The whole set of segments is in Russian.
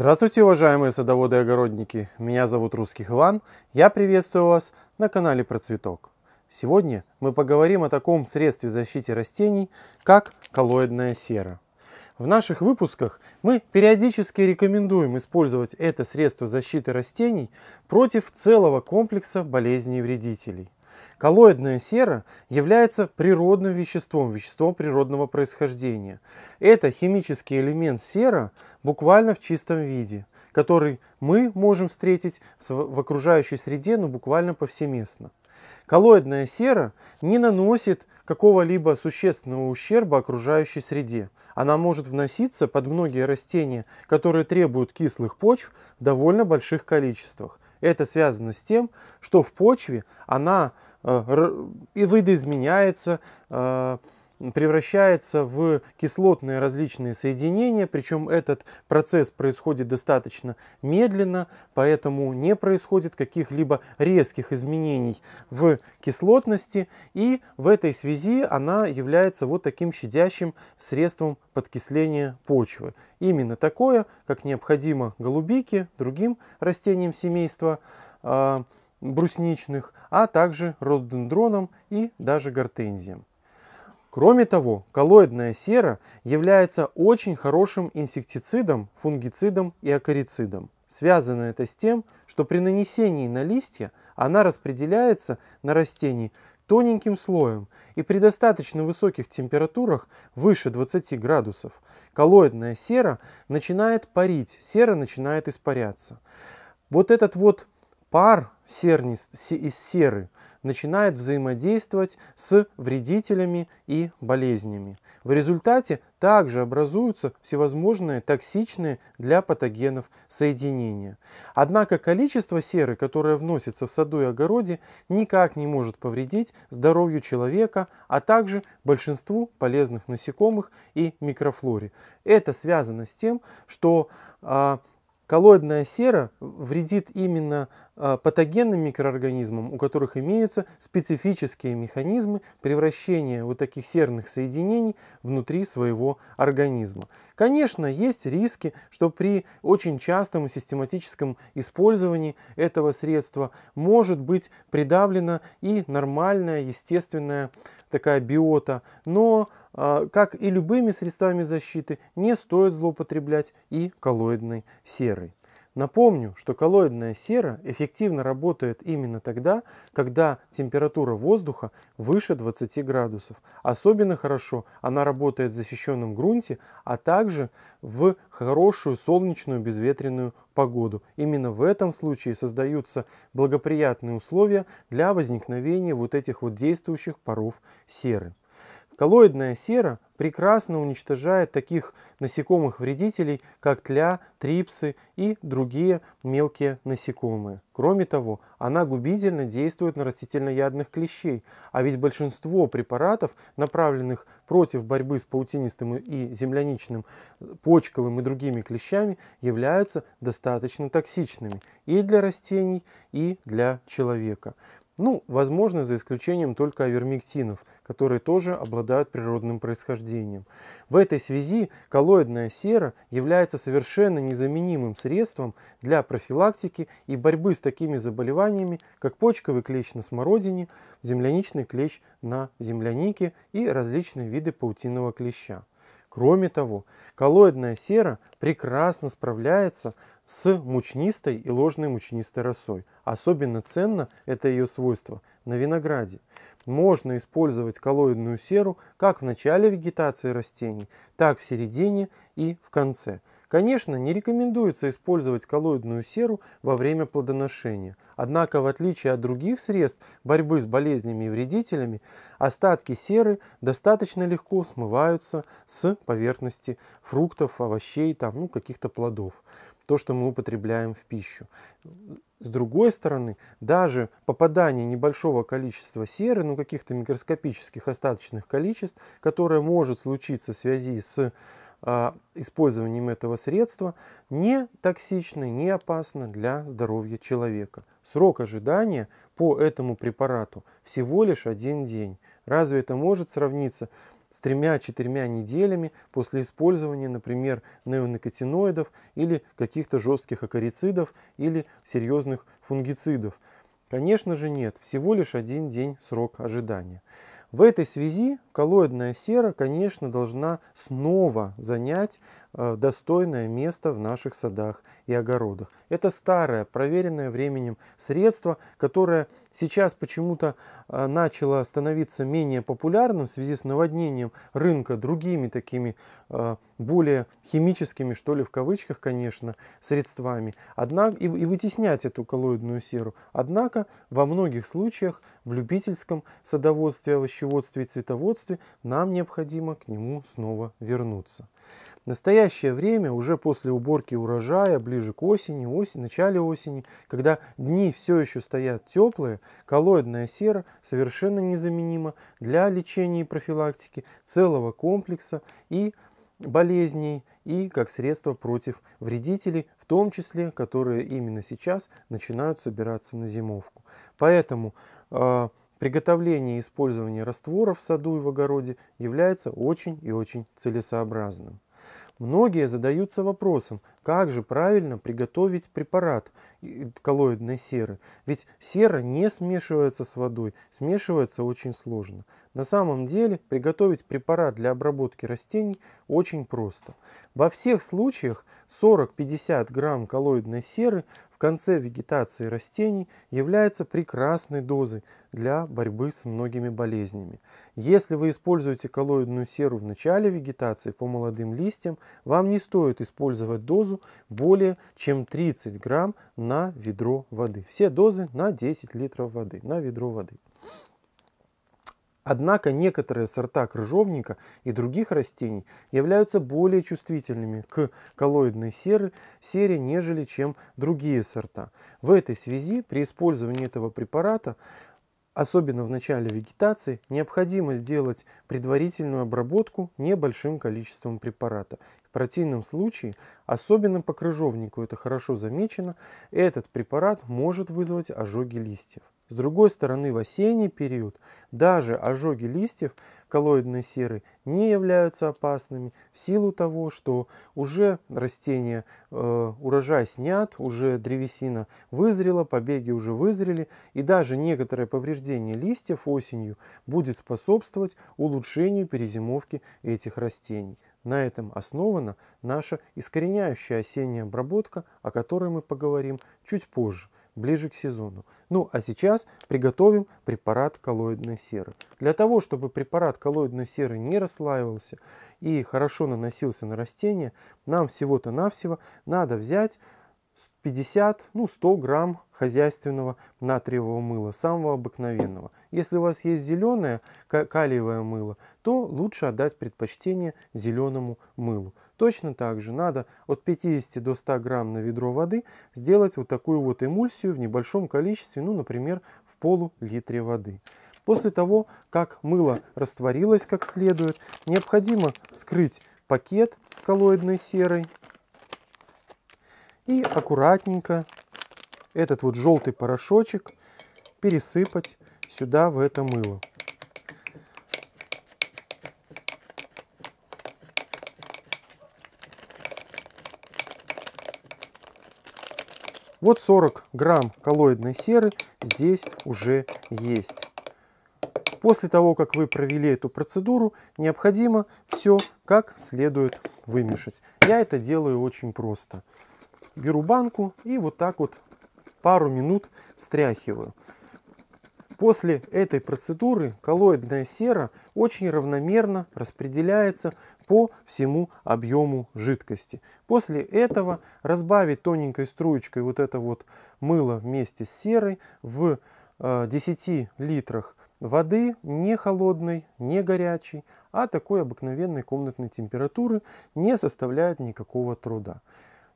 Здравствуйте, уважаемые садоводы и огородники! Меня зовут Русских Иван. Я приветствую вас на канале Процветок. Сегодня мы поговорим о таком средстве защиты растений, как коллоидная сера. В наших выпусках мы периодически рекомендуем использовать это средство защиты растений против целого комплекса болезней и вредителей. Коллоидная сера является природным веществом, веществом природного происхождения. Это химический элемент сера буквально в чистом виде, который мы можем встретить в окружающей среде, но буквально повсеместно. Коллоидная сера не наносит какого-либо существенного ущерба окружающей среде. Она может вноситься под многие растения, которые требуют кислых почв в довольно больших количествах. Это связано с тем, что в почве она э, и выдоизменяется, э, превращается в кислотные различные соединения, причем этот процесс происходит достаточно медленно, поэтому не происходит каких-либо резких изменений в кислотности, и в этой связи она является вот таким щадящим средством подкисления почвы. Именно такое, как необходимо голубике, другим растениям семейства, а, брусничных, а также рододендронам и даже гортензиям. Кроме того, коллоидная сера является очень хорошим инсектицидом, фунгицидом и акарицидом. Связано это с тем, что при нанесении на листья она распределяется на растении тоненьким слоем и при достаточно высоких температурах, выше 20 градусов, коллоидная сера начинает парить, сера начинает испаряться. Вот этот вот пар сернист, из серы начинает взаимодействовать с вредителями и болезнями. В результате также образуются всевозможные токсичные для патогенов соединения. Однако количество серы, которое вносится в саду и огороде, никак не может повредить здоровью человека, а также большинству полезных насекомых и микрофлоре. Это связано с тем, что а, коллоидная сера вредит именно а, патогенным микроорганизмам, у которых имеются специфические механизмы превращения вот таких серных соединений внутри своего организма. Конечно, есть риски, что при очень частом и систематическом использовании этого средства может быть придавлена и нормальная, естественная такая биота, но а, как и любыми средствами защиты, не стоит злоупотреблять и коллоидной серой. Напомню, что коллоидная сера эффективно работает именно тогда, когда температура воздуха выше 20 градусов. Особенно хорошо она работает в защищенном грунте, а также в хорошую солнечную безветренную погоду. Именно в этом случае создаются благоприятные условия для возникновения вот этих вот действующих паров серы. Коллоидная сера прекрасно уничтожает таких насекомых-вредителей, как тля, трипсы и другие мелкие насекомые. Кроме того, она губительно действует на растительноядных клещей, а ведь большинство препаратов, направленных против борьбы с паутинистым и земляничным почковым и другими клещами, являются достаточно токсичными и для растений, и для человека. Ну, возможно, за исключением только авермектинов, которые тоже обладают природным происхождением. В этой связи коллоидная сера является совершенно незаменимым средством для профилактики и борьбы с такими заболеваниями, как почковый клещ на смородине, земляничный клещ на землянике и различные виды паутинного клеща. Кроме того, коллоидная сера прекрасно справляется с мучнистой и ложной мучнистой росой. Особенно ценно это ее свойство на винограде. Можно использовать коллоидную серу как в начале вегетации растений, так в середине и в конце. Конечно, не рекомендуется использовать коллоидную серу во время плодоношения. Однако, в отличие от других средств борьбы с болезнями и вредителями, остатки серы достаточно легко смываются с поверхности фруктов, овощей, там, ну, каких-то плодов то, что мы употребляем в пищу. С другой стороны, даже попадание небольшого количества серы, ну каких-то микроскопических остаточных количеств, которое может случиться в связи с а, использованием этого средства не токсично, не опасно для здоровья человека. Срок ожидания по этому препарату всего лишь один день. Разве это может сравниться с тремя-четырьмя неделями после использования, например, неонекотиноидов или каких-то жестких акарицидов или серьезных фунгицидов? Конечно же нет, всего лишь один день срок ожидания. В этой связи коллоидная сера, конечно, должна снова занять Э, достойное место в наших садах и огородах. Это старое, проверенное временем средство, которое сейчас почему-то э, начало становиться менее популярным в связи с наводнением рынка другими такими э, более химическими, что ли, в кавычках, конечно, средствами Однако, и, и вытеснять эту коллоидную серу. Однако во многих случаях в любительском садоводстве, овощеводстве и цветоводстве нам необходимо к нему снова вернуться. Настоящий настоящее время, уже после уборки урожая, ближе к осени, осень, начале осени, когда дни все еще стоят теплые, коллоидная сера совершенно незаменима для лечения и профилактики целого комплекса и болезней и как средство против вредителей, в том числе, которые именно сейчас начинают собираться на зимовку. Поэтому э, приготовление и использование растворов в саду и в огороде является очень и очень целесообразным. Многие задаются вопросом, как же правильно приготовить препарат коллоидной серы. Ведь сера не смешивается с водой, смешивается очень сложно. На самом деле приготовить препарат для обработки растений очень просто. Во всех случаях 40-50 грамм коллоидной серы в конце вегетации растений является прекрасной дозой для борьбы с многими болезнями. Если вы используете коллоидную серу в начале вегетации по молодым листьям, вам не стоит использовать дозу более чем 30 грамм на ведро воды. Все дозы на 10 литров воды, на ведро воды. Однако некоторые сорта крыжовника и других растений являются более чувствительными к коллоидной серы, сере, нежели чем другие сорта. В этой связи при использовании этого препарата особенно в начале вегетации, необходимо сделать предварительную обработку небольшим количеством препарата противном случае, особенно по крыжовнику это хорошо замечено, этот препарат может вызвать ожоги листьев. С другой стороны, в осенний период даже ожоги листьев коллоидной серы не являются опасными в силу того, что уже растение, э, урожай снят, уже древесина вызрела, побеги уже вызрели, и даже некоторое повреждение листьев осенью будет способствовать улучшению перезимовки этих растений. На этом основана наша искореняющая осенняя обработка, о которой мы поговорим чуть позже, ближе к сезону. Ну а сейчас приготовим препарат коллоидной серы. Для того, чтобы препарат коллоидной серы не расслаивался и хорошо наносился на растение, нам всего-то навсего надо взять 50, ну 100 грамм хозяйственного натриевого мыла, самого обыкновенного. Если у вас есть зеленое калиевое мыло, то лучше отдать предпочтение зеленому мылу. Точно так же надо от 50 до 100 грамм на ведро воды сделать вот такую вот эмульсию в небольшом количестве, ну, например, в полулитре воды. После того, как мыло растворилось как следует, необходимо вскрыть пакет с коллоидной серой и аккуратненько этот вот желтый порошочек пересыпать сюда, в это мыло. Вот 40 грамм коллоидной серы здесь уже есть. После того, как вы провели эту процедуру, необходимо все как следует вымешать. Я это делаю очень просто беру банку и вот так вот пару минут встряхиваю. После этой процедуры коллоидная сера очень равномерно распределяется по всему объему жидкости. После этого разбавить тоненькой струечкой вот это вот мыло вместе с серой в 10 э, литрах воды, не холодной, не горячей, а такой обыкновенной комнатной температуры не составляет никакого труда.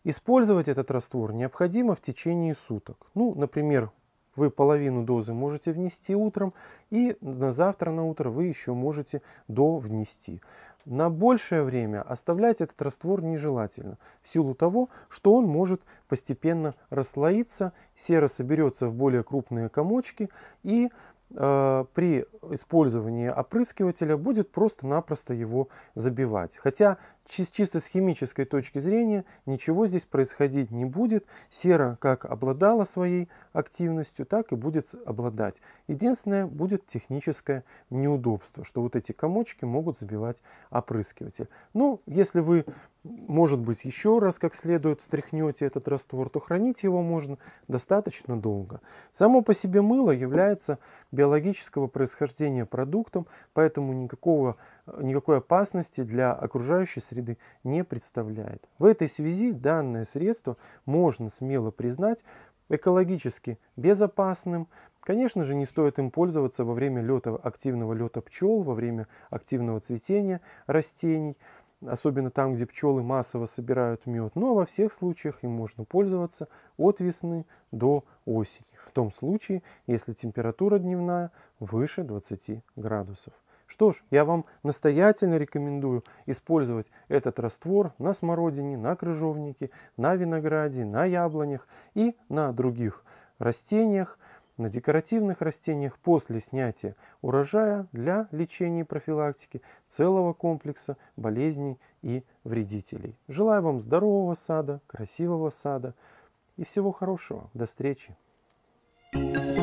Использовать этот раствор необходимо в течение суток. Ну, например, вы половину дозы можете внести утром, и на завтра на утро вы еще можете до внести. На большее время оставлять этот раствор нежелательно, в силу того, что он может постепенно расслоиться, сера соберется в более крупные комочки, и Э, при использовании опрыскивателя будет просто-напросто его забивать. Хотя чисто с химической точки зрения ничего здесь происходить не будет. Сера как обладала своей активностью, так и будет обладать. Единственное будет техническое неудобство, что вот эти комочки могут забивать опрыскиватель. Ну, если вы может быть, еще раз как следует встряхнете этот раствор, то хранить его можно достаточно долго. Само по себе мыло является биологического происхождения продуктом, поэтому никакого, никакой опасности для окружающей среды не представляет. В этой связи данное средство можно смело признать экологически безопасным. Конечно же, не стоит им пользоваться во время лета, активного лета пчел, во время активного цветения растений – особенно там, где пчелы массово собирают мед, но ну, а во всех случаях им можно пользоваться от весны до осени, в том случае, если температура дневная выше 20 градусов. Что ж, я вам настоятельно рекомендую использовать этот раствор на смородине, на крыжовнике, на винограде, на яблонях и на других растениях, на декоративных растениях после снятия урожая для лечения и профилактики целого комплекса болезней и вредителей. Желаю вам здорового сада, красивого сада и всего хорошего. До встречи! thank you